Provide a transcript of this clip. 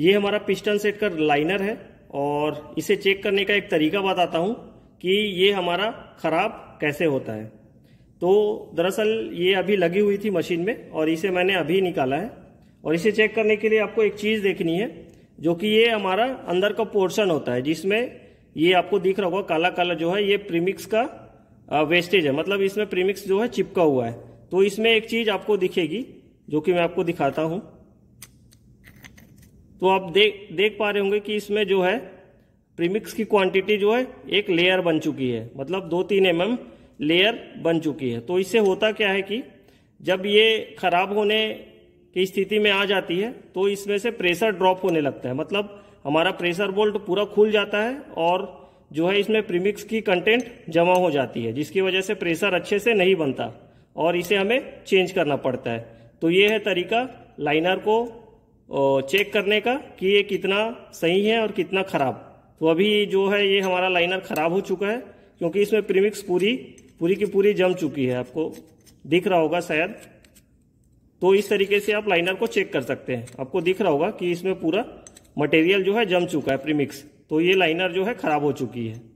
ये हमारा piston set का लाइनर है और इसे चेक करने का एक तरीका बताता हूँ कि ये हमारा ख़राब कैसे होता है तो दरअसल ये अभी लगी हुई थी मशीन में और इसे मैंने अभी निकाला है और इसे चेक करने के लिए आपको एक चीज़ देखनी है जो कि ये हमारा अंदर का पोर्शन होता है जिसमें ये आपको दिख रहा होगा काला काला जो है ये प्रीमिक्स का वेस्टेज है मतलब इसमें प्रीमिक्स जो है चिपका हुआ है तो इसमें एक चीज़ आपको दिखेगी जो कि मैं आपको दिखाता हूँ तो आप देख देख पा रहे होंगे कि इसमें जो है प्रीमिक्स की क्वांटिटी जो है एक लेयर बन चुकी है मतलब दो तीन एम mm लेयर बन चुकी है तो इससे होता क्या है कि जब ये खराब होने की स्थिति में आ जाती है तो इसमें से प्रेशर ड्रॉप होने लगता है मतलब हमारा प्रेशर बोल्ट पूरा खुल जाता है और जो है इसमें प्रीमिक्स की कंटेंट जमा हो जाती है जिसकी वजह से प्रेशर अच्छे से नहीं बनता और इसे हमें चेंज करना पड़ता है तो ये है तरीका लाइनर को चेक करने का कि ये कितना सही है और कितना ख़राब तो अभी जो है ये हमारा लाइनर ख़राब हो चुका है क्योंकि इसमें प्रीमिक्स पूरी पूरी की पूरी जम चुकी है आपको दिख रहा होगा शायद तो इस तरीके से आप लाइनर को चेक कर सकते हैं आपको दिख रहा होगा कि इसमें पूरा मटेरियल जो है जम चुका है प्रीमिक्स तो ये लाइनर जो है ख़राब हो चुकी है